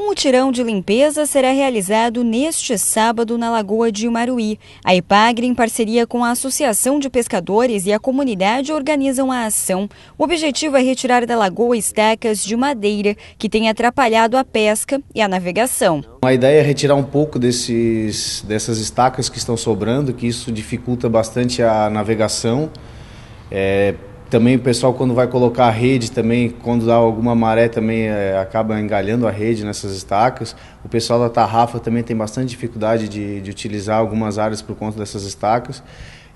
Um mutirão de limpeza será realizado neste sábado na Lagoa de Maruí. A Epagre, em parceria com a Associação de Pescadores e a comunidade, organizam a ação. O objetivo é retirar da lagoa estacas de madeira que têm atrapalhado a pesca e a navegação. A ideia é retirar um pouco desses, dessas estacas que estão sobrando, que isso dificulta bastante a navegação. É, também o pessoal quando vai colocar a rede também, quando dá alguma maré também é, acaba engalhando a rede nessas estacas. O pessoal da tarrafa também tem bastante dificuldade de, de utilizar algumas áreas por conta dessas estacas.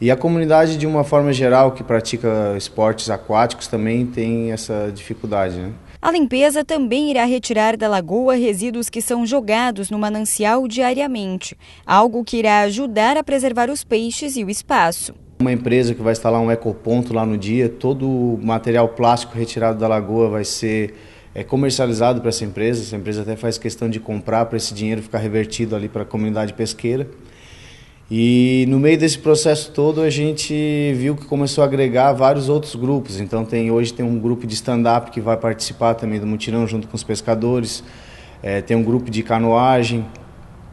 E a comunidade, de uma forma geral, que pratica esportes aquáticos também tem essa dificuldade. Né? A limpeza também irá retirar da lagoa resíduos que são jogados no manancial diariamente, algo que irá ajudar a preservar os peixes e o espaço. Uma empresa que vai instalar um ecoponto lá no dia, todo o material plástico retirado da lagoa vai ser é, comercializado para essa empresa. Essa empresa até faz questão de comprar para esse dinheiro ficar revertido ali para a comunidade pesqueira. E no meio desse processo todo a gente viu que começou a agregar vários outros grupos. Então tem hoje tem um grupo de stand-up que vai participar também do mutirão junto com os pescadores. É, tem um grupo de canoagem,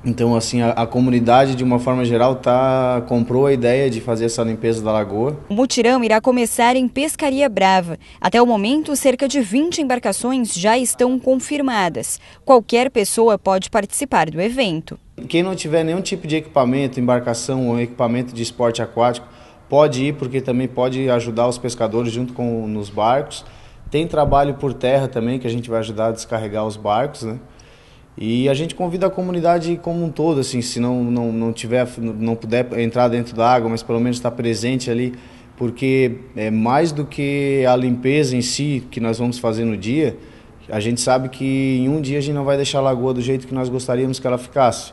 então, assim, a, a, comunidade, de uma forma geral, tá, comprou a ideia de fazer essa limpeza da lagoa. O mutirão irá começar em Pescaria Brava. Até o momento, cerca de 20 embarcações já estão confirmadas. Qualquer pessoa pode participar do evento. Quem não tiver nenhum tipo de equipamento, embarcação ou equipamento de esporte aquático, pode ir, porque também pode ajudar os pescadores junto com nos barcos. Tem trabalho por terra também, que a gente vai ajudar a descarregar os barcos, né? E a gente convida a comunidade como um todo, assim, se não, não, não tiver, não puder entrar dentro da água, mas pelo menos estar tá presente ali, porque é mais do que a limpeza em si que nós vamos fazer no dia, a gente sabe que em um dia a gente não vai deixar a lagoa do jeito que nós gostaríamos que ela ficasse.